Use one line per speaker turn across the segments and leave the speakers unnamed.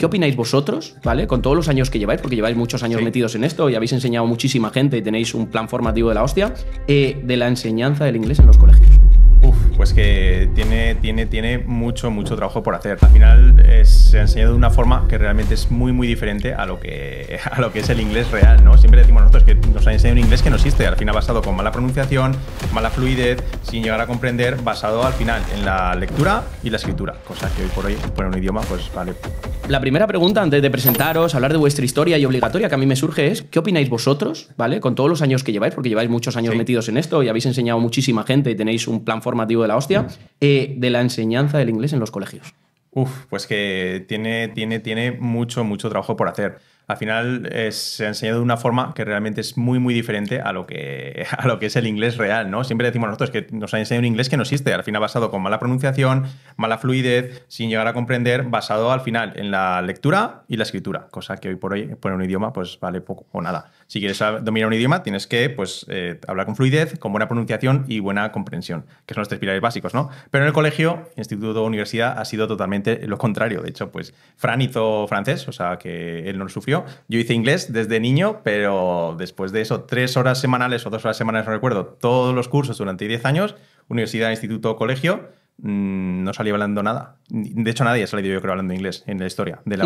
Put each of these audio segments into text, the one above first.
¿Qué opináis vosotros, ¿vale? Con todos los años que lleváis, porque lleváis muchos años metidos en esto y habéis enseñado muchísima gente
y tenéis un plan formativo de la hostia, eh, de la enseñanza del inglés en los colegios. Uf, pues que tiene, tiene, tiene mucho, mucho trabajo por hacer. Al final eh, se ha enseñado de una forma que realmente es muy, muy diferente a lo que, lo que es el inglés real, ¿no? Siempre decimos nosotros que nos ha enseñado un inglés que no existe, al final ha basado con mala pronunciación, mala fluidez, sin llegar a comprender, basado al final en la lectura y la escritura, cosa que hoy por hoy, por un idioma, pues vale, la
primera pregunta antes de presentaros, hablar de vuestra historia y obligatoria que a mí me surge es, ¿qué opináis vosotros, ¿vale? Con todos los años que lleváis, porque lleváis muchos años metidos en esto y habéis enseñado muchísima gente y tenéis un plan formativo de la
hostia, eh, de la enseñanza del inglés en los colegios. Uf, pues que tiene, tiene, tiene mucho, mucho trabajo por hacer al final eh, se ha enseñado de una forma que realmente es muy, muy diferente a lo que, a lo que es el inglés real, ¿no? Siempre decimos nosotros que nos han enseñado un inglés que no existe, al final basado con mala pronunciación, mala fluidez, sin llegar a comprender, basado al final en la lectura y la escritura, cosa que hoy por hoy, por un idioma, pues vale poco o nada. Si quieres dominar un idioma, tienes que pues, eh, hablar con fluidez, con buena pronunciación y buena comprensión, que son los tres pilares básicos, ¿no? Pero en el colegio, instituto, universidad, ha sido totalmente lo contrario. De hecho, pues Fran hizo francés, o sea, que él no lo sufrió yo hice inglés desde niño, pero después de eso, tres horas semanales o dos horas semanales, no recuerdo, todos los cursos durante 10 años, universidad, instituto, colegio, mm, no salí hablando nada. De hecho, nadie ha salido, yo creo, hablando inglés en la historia de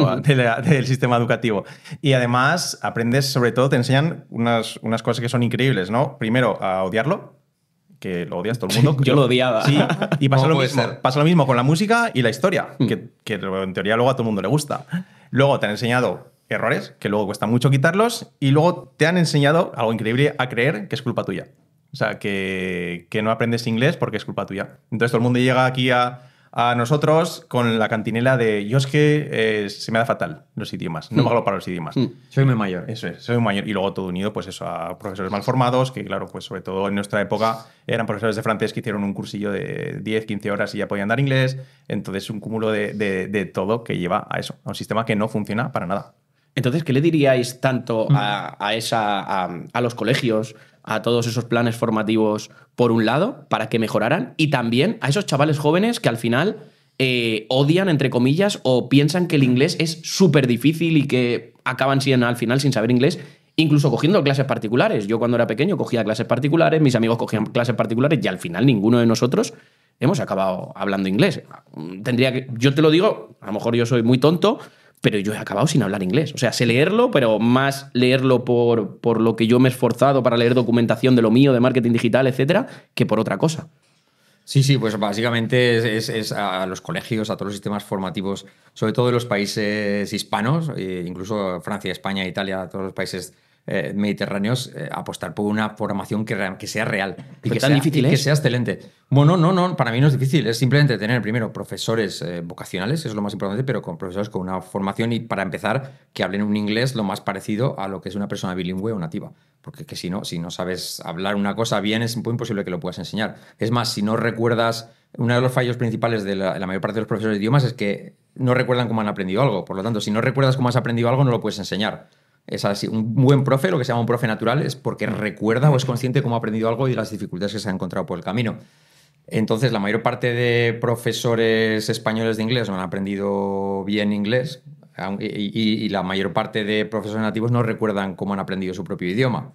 del sistema educativo. Y además, aprendes, sobre todo, te enseñan unas, unas cosas que son increíbles, ¿no? Primero, a odiarlo, que lo odias todo el mundo. yo lo odiaba. Sí, y pasa lo, mismo, pasa lo mismo con la música y la historia, mm. que, que, en teoría luego a todo el mundo le gusta. Luego te han enseñado errores que luego cuesta mucho quitarlos y luego te han enseñado algo increíble a creer que es culpa tuya. O sea, que, que no aprendes inglés porque es culpa tuya. Entonces todo el mundo llega aquí a, nosotros con la cantinela de yo es que eh, se me da fatal los idiomas, no me mm. hago para los idiomas. Mm. Soy muy mayor. Eso es, soy muy mayor. Y luego todo unido pues eso a profesores mal formados, que claro, pues sobre todo en nuestra época eran profesores de francés que hicieron un cursillo de 10, 15 horas y ya podían dar inglés. Entonces un cúmulo de todo que lleva a eso, a un sistema que no funciona para nada. Entonces, ¿qué le diríais tanto a, mm. a esa, a, los
colegios, a todos esos planes formativos, por un lado, para que mejoraran, y también a esos chavales jóvenes que al final eh, odian, entre comillas, o piensan que el inglés es súper difícil y que acaban siendo al final sin saber inglés? Incluso cogiendo clases particulares. Yo cuando era pequeño cogía clases particulares, mis amigos cogían clases particulares y al final ninguno de nosotros hemos acabado hablando inglés. Tendría que, yo te lo digo, a lo mejor yo soy muy tonto, pero yo he acabado sin hablar inglés. O sea, sé leerlo, pero más leerlo por, por lo que yo me he esforzado para leer documentación de lo mío, de marketing digital, etcétera, que por otra cosa. Sí, sí, pues básicamente es, a los colegios, a todos los sistemas formativos, sobre todo de los países
hispanos, e incluso Francia, España, Italia, todos los países eh, mediterráneos, eh, apostar por una formación que, sea real y que sea, excelente. Bueno, no, no, para mí no es difícil, es simplemente tener primero profesores eh, vocacionales, eso es lo más importante, pero con profesores con una formación y para empezar que hablen un inglés lo más parecido a lo que es una persona bilingüe o nativa, porque que si no, si no sabes hablar una cosa bien es imposible que lo puedas enseñar. Es más, si no recuerdas, uno de los fallos principales de la, de la mayor parte de los profesores de idiomas es que no recuerdan cómo han aprendido algo, por lo tanto, si no recuerdas cómo has aprendido algo no lo puedes enseñar. Es así, un buen profe, lo que se llama un profe natural, es porque recuerda o es consciente cómo ha aprendido algo y de las dificultades que se ha encontrado por el camino. Entonces, la mayor parte de profesores españoles de inglés no han aprendido bien inglés y, la mayor parte de profesores nativos no recuerdan cómo han aprendido su propio idioma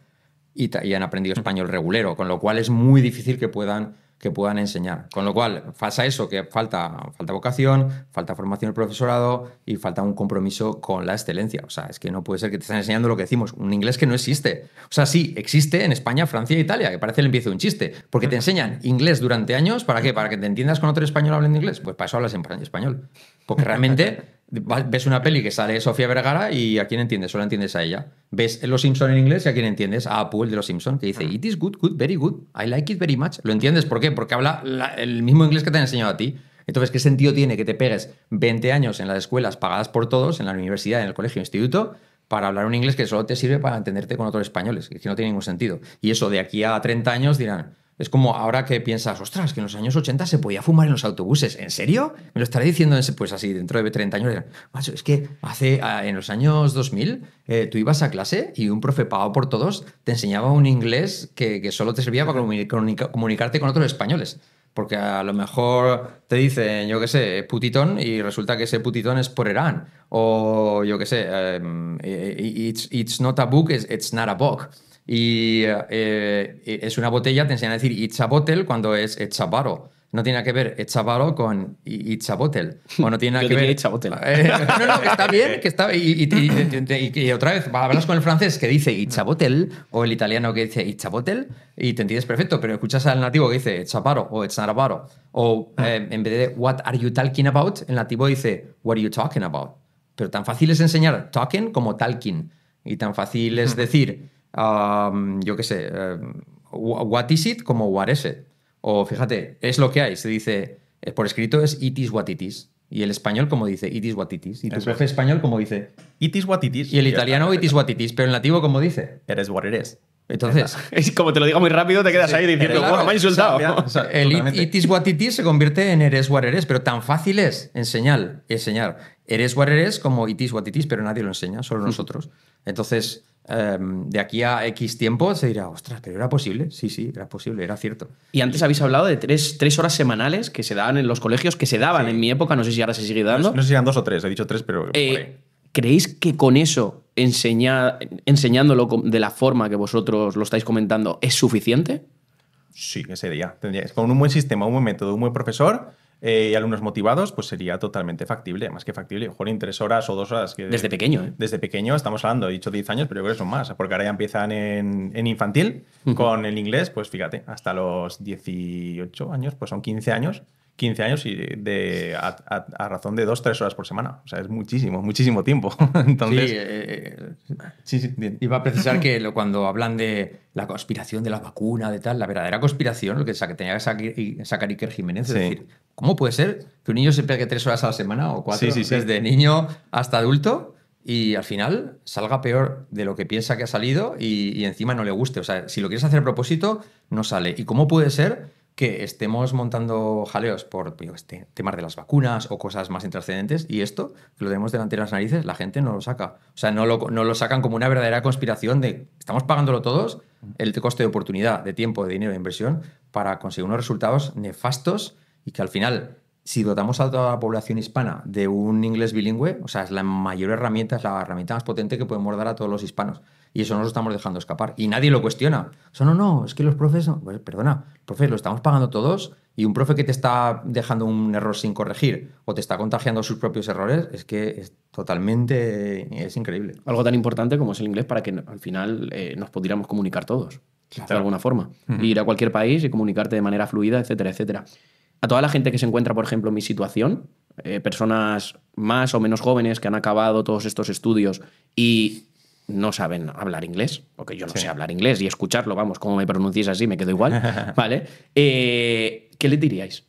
y han aprendido mm. español regulero, con lo cual es muy difícil que puedan que puedan enseñar. Con lo cual, pasa eso, que falta, falta vocación, falta formación del profesorado y falta un compromiso con la excelencia. O sea, es que no puede ser que te estén enseñando lo que decimos, un inglés que no existe. O sea, sí, existe en España, Francia e Italia, que parece el empiezo de un chiste, porque te enseñan inglés durante años, ¿para qué? ¿Para que te entiendas con otro español hablando inglés? Pues para eso hablas en español, porque realmente... Ves una peli que sale Sofía Vergara y ¿a quién entiendes? Solo entiendes a ella. Ves Los Simpson en inglés y ¿a quién entiendes? A Apu, de Los Simpson, que dice mm. It is good, good, very good. I like it very much. ¿Lo entiendes? ¿Por qué? Porque habla el mismo inglés que te han enseñado a ti. Entonces, ¿qué sentido tiene que te pegues 20 años en las escuelas pagadas por todos, en la universidad, en el colegio, en instituto, para hablar un inglés que solo te sirve para entenderte con otros españoles? Es que no tiene ningún sentido. Y eso de aquí a 30 años dirán, es como ahora que piensas, ostras, que en los años 80 se podía fumar en los autobuses. ¿En serio? Me lo estaré diciendo pues así, dentro de 30 años. es que hace, ah, en los años 2000 eh, tú ibas a clase y un profe pagado por todos te enseñaba un inglés que, que solo te servía para comunicarte con otros españoles. Porque a lo mejor te dicen, yo qué sé, putitón y resulta que ese putitón es por Irán. O yo qué sé, em, it's not a book, it's not a book. Y eh, eh, es una botella, te enseñan a decir it's a bottle cuando es it's a no tiene que ver bottle con bottle O no tiene que ver. a eh, no, no, está bien, que está. Y, otra vez, hablas con el francés que dice «it's a bottle» o el italiano que dice «it's a bottle» y te entiendes perfecto, pero escuchas al nativo que dice bottle o bottle. O ah. en vez de What are you talking about, el nativo dice What are you talking about. Pero tan fácil es enseñar talking como talking. Y tan fácil es hmm. decir yo qué sé, eh, what is it como what is it. O fíjate, es lo que hay. Se dice, eh, por escrito es it is what it is. Y el español como dice it is what it is. Y tu profe español como dice it is what it is. Y el italiano it is what it is. Pero en nativo como dice eres what it Entonces,
como te lo digo muy rápido, te quedas ahí diciendo, bueno, me ha
insultado. el it, what it is se convierte en eres what eres, pero tan fácil es enseñar, enseñar eres what eres como it is what it is, pero nadie lo enseña, solo nosotros. Entonces, Em, de aquí a X tiempo se
dirá, ostras, pero era posible. Sí, sí, era posible, era cierto. Y antes habéis hablado de tres, horas semanales que se daban en los colegios, que se daban en mi época, no sé si ahora se sigue dando. No, sé si eran dos o tres, he dicho tres, pero. Eh, ¿Creéis que con eso, enseñándolo de la forma que vosotros lo
estáis comentando, es suficiente? Sí, que sería. Con un buen sistema, un buen método, un buen profesor, eh, y alumnos motivados, pues sería totalmente factible, más que factible. mejor en tres horas o dos horas. Que desde pequeño, ¿eh? Desde pequeño, estamos hablando, he dicho 10 años, pero yo creo que son más, porque ahora ya empiezan en, infantil con el inglés, pues fíjate, hasta los 18 años, pues son 15 años 15 años y a, razón de 2-3 horas por semana. O sea, es muchísimo, muchísimo tiempo. Entonces, sí, eh, sí, iba a precisar que lo, cuando hablan de
la conspiración de la vacuna, de tal, la verdadera conspiración, lo que tenía que sacar, sacar Iker Jiménez, es decir, ¿cómo puede ser que un niño se pegue 3 horas a la semana o 4 desde niño hasta adulto? y al final salga peor de lo que piensa que ha salido y, y, encima no le guste. O sea, si lo quieres hacer a propósito, no sale. ¿Y cómo puede ser que estemos montando jaleos por temas de las vacunas o cosas más intrascendentes y esto, que lo tenemos delante de las narices, la gente no lo saca. O sea, no lo, no lo sacan como una verdadera conspiración de estamos pagándolo todos, el coste de oportunidad, de tiempo, de dinero, de inversión, para conseguir unos resultados nefastos y que al final si dotamos a toda la población hispana de un inglés bilingüe, o sea, es la mayor herramienta, es la herramienta más potente que podemos dar a todos los hispanos. Y eso no lo estamos dejando escapar. Y nadie lo cuestiona. Eso no, no, es que los profes, pues, perdona, profes, lo estamos pagando todos y un profe que te está dejando un error sin corregir o te está contagiando sus propios errores, es que es
totalmente, es increíble. Algo tan importante como es el inglés para que al final eh, nos pudiéramos comunicar todos. De alguna forma. Ir a cualquier país y comunicarte de manera fluida, etcétera, etcétera a toda la gente que se encuentra, por ejemplo, en mi situación, eh, personas más o menos jóvenes que han acabado todos estos estudios y no saben hablar inglés, porque yo no sé hablar inglés y escucharlo, vamos, como me pronuncias así, me quedo igual, ¿vale? Eh, ¿Qué le diríais?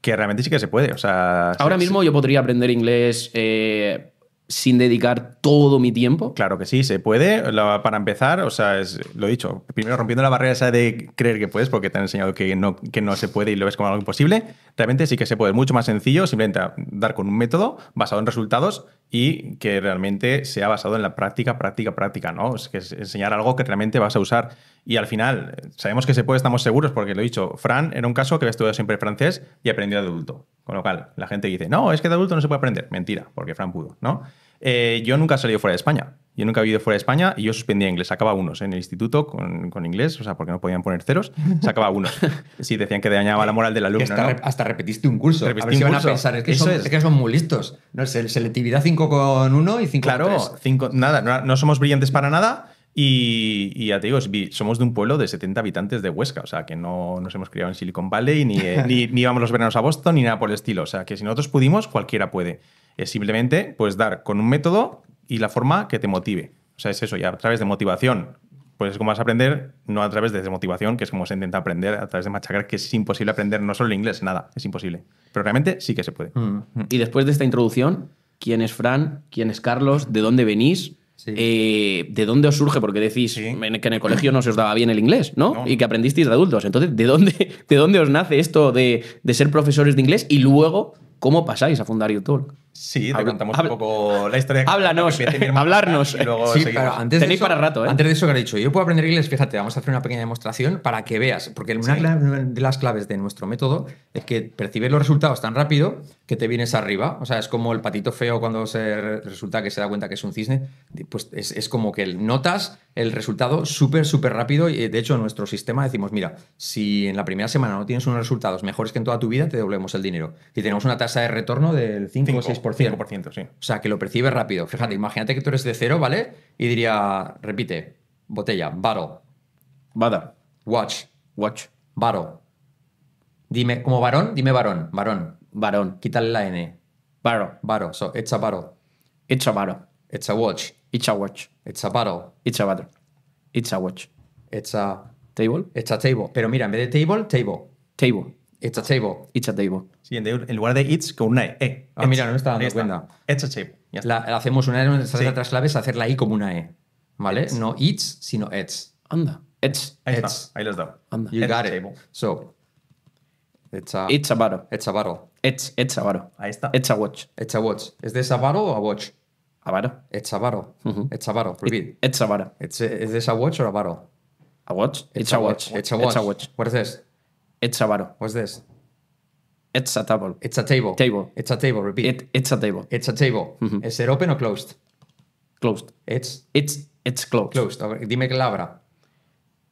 Que realmente sí que se puede, o sea... Ahora mismo yo podría aprender inglés... Eh, sin dedicar todo mi tiempo? Claro que sí, se puede. para empezar, o sea, es, lo he dicho, primero rompiendo la barrera esa de creer que puedes, porque te han enseñado que no, que no se puede y lo ves como algo imposible, realmente sí que se puede. Es mucho más sencillo, simplemente dar con un método basado en resultados y que realmente sea basado en la práctica, práctica, práctica, ¿no? Es que es enseñar algo que realmente vas a usar. Y al final, sabemos que se puede, estamos seguros, porque lo he dicho, Fran era un caso que había estudiado siempre francés y aprendió de adulto. Con lo cual, la gente dice, no, es que de adulto no se puede aprender. Mentira, porque Fran pudo, ¿no? Eh, yo nunca he salido fuera de España. Yo nunca he vivido fuera de España y yo suspendía inglés. Sacaba unos en el instituto con, inglés, o sea, porque no podían poner ceros. Sacaba unos. Sí, decían que dañaba la moral de la Hasta, hasta repetiste un curso. Repetiste a ver pensar, es que, son, muy listos. No selectividad 5 con 1 y 5 claro, con 3. Claro, nada, no, no somos brillantes para nada y, ya te digo, somos de un pueblo de 70 habitantes de Huesca, o sea, que no nos hemos criado en Silicon Valley, ni, eh, ni, íbamos los veranos a Boston, ni nada por el estilo. O sea, que si nosotros pudimos, cualquiera puede. Es simplemente, pues, dar con un método y la forma que te motive. O sea, es eso, ya a través de motivación. Pues es como vas a aprender, no a través de desmotivación, que es como se intenta aprender a través de machacar, que es imposible aprender no solo el inglés, nada, es imposible. Pero realmente sí que se puede. Mm, mm. Y después de esta introducción, ¿quién es Fran? ¿Quién es
Carlos? ¿De dónde venís? Eh, ¿De dónde os surge? Porque decís que en el colegio no se os daba bien el inglés, ¿no? Y que aprendisteis de adultos. Entonces, ¿de dónde, de dónde os nace esto de, de ser profesores de inglés? Y luego, ¿cómo pasáis a fundar YouTube? Sí, te contamos un poco la historia. Háblanos, hablarnos. sí, antes de para rato, ¿eh? Antes de eso que he dicho, yo puedo aprender inglés, fíjate,
vamos a hacer una pequeña demostración para que veas, porque una de las claves de nuestro método es que percibes los resultados tan rápido que te vienes arriba. O sea, es como el patito feo cuando se resulta que se da cuenta que es un cisne, pues es, es como que notas el resultado súper, súper rápido. Y de hecho, nuestro sistema decimos, mira, si en la primera semana no tienes unos resultados mejores que en toda tu vida, te doblemos el dinero. Y tenemos una tasa de retorno del 5 o 6% por sí. O sea, que lo percibes rápido. Fíjate, imagínate que tú eres de cero, ¿vale? Y diría, repite, botella, baro. Bada. Watch. Watch. Baro. Dime, como varón, dime varón. Varón. Varón. Quítale la N. Baro. Baro. So, it's a baro. It's a baro. It's a watch. It's a watch. It's a baro. It's a bottle It's a watch. It's a... Table. It's a table. Pero mira, en vez de table, table. Table. It's a table. It's a table. Sí, en lugar de it's, con una E. e ah, mira, no me estaba dando cuenta. It's a table. hacemos una E, nuestras sí. claves, hacer la I como una E. ¿Vale? No it's, sino it's. Anda. It's. Ahí Está. Ahí los Anda. You got it. So, it's a... It's a bottle. It's a bottle. It's, it's a baro. Ahí está. It's a watch. It's a watch. ¿Es de a bottle o a watch? A baro. It's a bottle. It's a battle. Repeat. It's a bottle. ¿Es es is a watch or a bottle? A watch? It's, a, watch. watch. It's a watch. It's a watch. What is this? It's a table. What's this? It's a table. It's a table. Table. It's a table. Repeat. it's a table. It's a table. ¿Es mm-hmm. it open or closed? Closed. It's. It's. It's closed. Closed. Dime ver, dime palabra.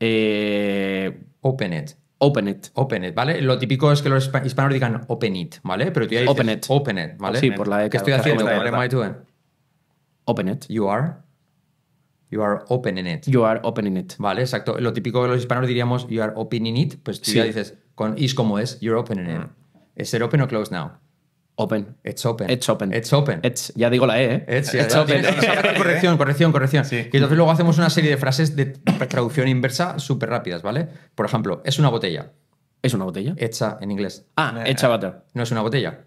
Eh... Open it. Open it. Open it, ¿vale? Lo típico es que los hispanos digan open it, ¿vale? Pero tú ya dices open it. Open it, ¿vale? Sí, por la E. estoy haciendo? What doing? Open it. You are. You are opening it. You are opening it. Vale, exacto. Lo típico de los hispanos diríamos you are opening it, pues tú ya dices con is como es, you're opening it. ¿Es ah. it open o close now? Open. It's open. It's open. It's open. ya digo la E, ¿eh? It's, open. corrección, corrección, corrección. Y entonces luego hacemos una serie de frases de traducción inversa súper rápidas, ¿vale? Por ejemplo, es una botella. ¿Es una botella? Hecha en inglés. Ah, eh, hecha butter. No es una botella.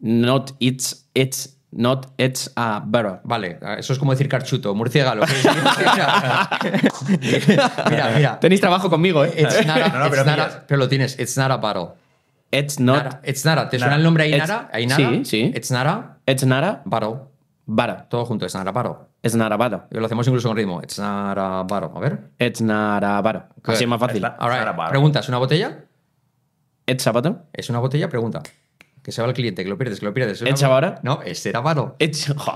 Not it's, it's Not it's a barra. Vale, eso es como decir carchuto, murciélago. mira, mira. Tenéis trabajo conmigo, ¿eh? It's not it's pero, not pero, lo tienes. It's not a battle. It's not. It's Nara. ¿Te suena el nombre Ainara? Ainara? Sí, sí. It's Nara. It's Nara. Battle. Bara. Todo junto. It's nada battle. It's nada Y lo hacemos incluso con ritmo. It's a baro. A ver. It's Nara baro. Así es más fácil. Ahora. right. Es ¿una botella? It's a bottle. ¿Es una botella? Pregunta que se va al cliente, que lo pierdes, que lo pierdes. ¿Es No, es Varo.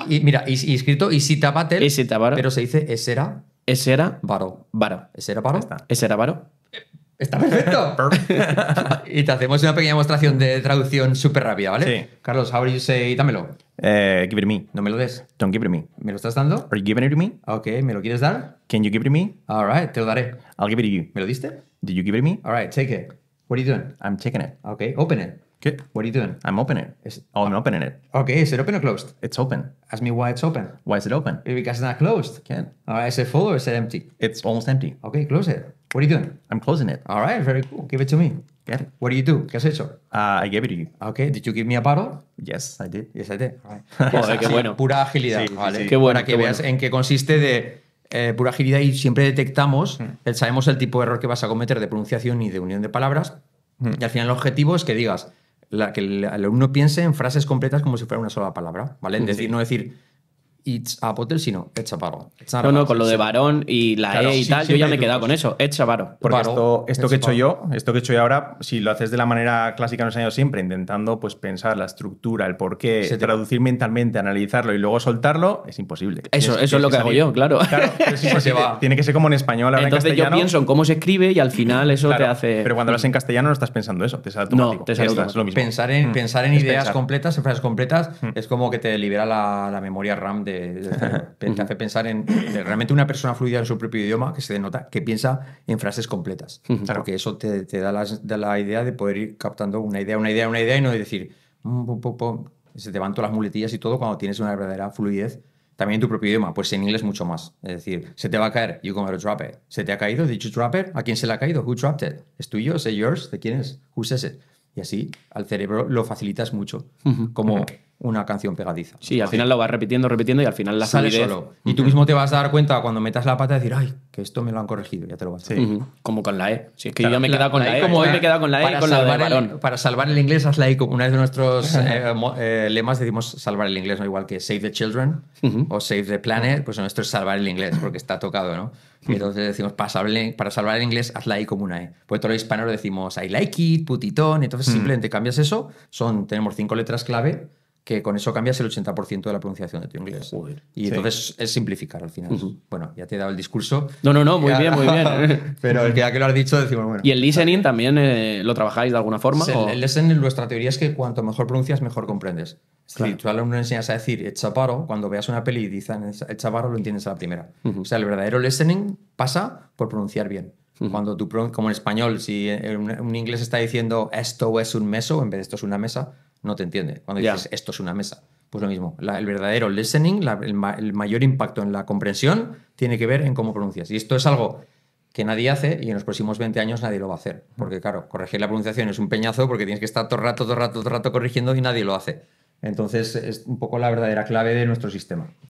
Y mira, y, y escrito Isita Battle, pero se dice Esera. Esera. Varo. Varo. Esera Varo. Esera Varo. Eh, está perfecto. y te hacemos una pequeña demostración de traducción súper rápida, ¿vale? Sí. Carlos, how do you say, dámelo? Eh, give it to me. No me lo des. Don't give it to me. ¿Me lo estás dando? Are you giving it to me? Ah, ok, ¿me lo quieres dar? Can you give it to me? All right, te lo daré. I'll give it to you. ¿Me lo diste? Did you give it to me? All right, take it. What are you doing? I'm taking it. okay open it. ¿Qué? What are you doing? I'm opening it. oh, I'm opening it. Okay, is it open or closed? It's open. Ask me why it's open. Why is it open? Because it's not closed. Can. All right, is it full or is it empty? It's almost empty. Okay, close it. What are you doing? I'm closing it. All right, very cool. Give it to me. Get it. What do you do? ¿Qué has hecho? Uh, I gave it to you. Okay, did you give me a bottle? Yes, I did. Yes, I did. All right. Joder, qué bueno. Pura agilidad, sí, ¿vale? Sí, qué bueno, Para que qué veas bueno. en qué consiste de eh, pura agilidad y siempre detectamos, mm. sabemos el tipo de error que vas a cometer de pronunciación y de unión de palabras. Mm. Y al final el objetivo es que digas, la, que el alumno piense en frases completas como si fuera una sola palabra, ¿vale? decir, no
decir
It's a sino Ed Chaparro. No, no, con lo de varón y la E y tal, yo ya me he quedado con eso, Ed varo. Porque esto, que he hecho yo, esto que he hecho yo ahora, si lo haces de la manera clásica nos los años siempre, intentando pues pensar la estructura, el porqué, traducir mentalmente, analizarlo y luego soltarlo, es imposible. Eso, eso es lo que, hago yo, claro. claro Tiene que ser como en español, Entonces en castellano. yo pienso
en cómo se escribe y al final eso te hace... Pero cuando hablas en castellano no estás pensando eso, te sale automático. No, te lo mismo. Pensar en, pensar en ideas
completas, en frases completas, mm. es como que te libera la memoria RAM de te hace pensar en realmente una persona fluida en su propio idioma que se denota que piensa en frases completas. Claro. que eso te, da, la idea de poder ir captando una idea, una idea, una idea y no decir, mm, se te van todas las muletillas y todo cuando tienes una verdadera fluidez también en tu propio idioma, pues en inglés mucho más. Es decir, se te va a caer, you gonna drop it. ¿Se te ha caído? ¿Did you drop it? ¿A quién se le ha caído? ¿Who dropped it? ¿Es tuyo? ¿Es yours? ¿De quién es? ¿Who's says it? Y así al cerebro lo facilitas mucho. Como una canción pegadiza. Sí, al final lo vas
repitiendo, repitiendo y al
final la sale solo. Y tú mismo te vas a dar cuenta cuando metas la pata de decir, ay, que esto me lo han corregido, ya te lo vas a
Sí. Como con la E. Si es que yo me he quedado con la, e, e, como hoy me quedado con la E de
para salvar el inglés, haz la E como una de nuestros eh, eh, lemas decimos salvar el inglés, no igual que save the children o save the planet, pues nuestro es salvar el inglés porque está tocado, ¿no? Entonces decimos, para salvar, el inglés, haz la E como una E. Pues todos los hispanos decimos, I like it, putitón. Entonces simplemente cambias eso. Son, tenemos cinco letras clave que con eso cambias el 80% de la pronunciación de tu inglés. y entonces es simplificar al final. Bueno, ya te he dado el discurso.
No, no, no, muy bien, muy bien. Eh. pero el que ya que lo
has dicho, decimos, bueno. ¿Y el listening también eh, lo trabajáis de alguna forma? Sí, El listening, nuestra teoría es que cuanto mejor pronuncias, mejor comprendes. Si tú a lo enseñas a decir chaparro cuando veas una peli y dicen chaparro lo entiendes a la primera. O sea, el verdadero listening pasa por pronunciar bien. Cuando tú, como en español, si eh, un inglés está diciendo esto es un meso en vez de esto es una mesa, no te entiende. Cuando dices, esto es una mesa. Pues lo mismo, el verdadero listening, el, mayor impacto en la comprensión tiene que ver en cómo pronuncias. Y esto es algo que nadie hace y en los próximos 20 años nadie lo va a hacer. Porque mm. claro, corregir la pronunciación es un peñazo porque tienes que estar todo rato, todo rato, todo el rato corrigiendo y nadie lo hace. Entonces es un poco la verdadera clave de nuestro sistema.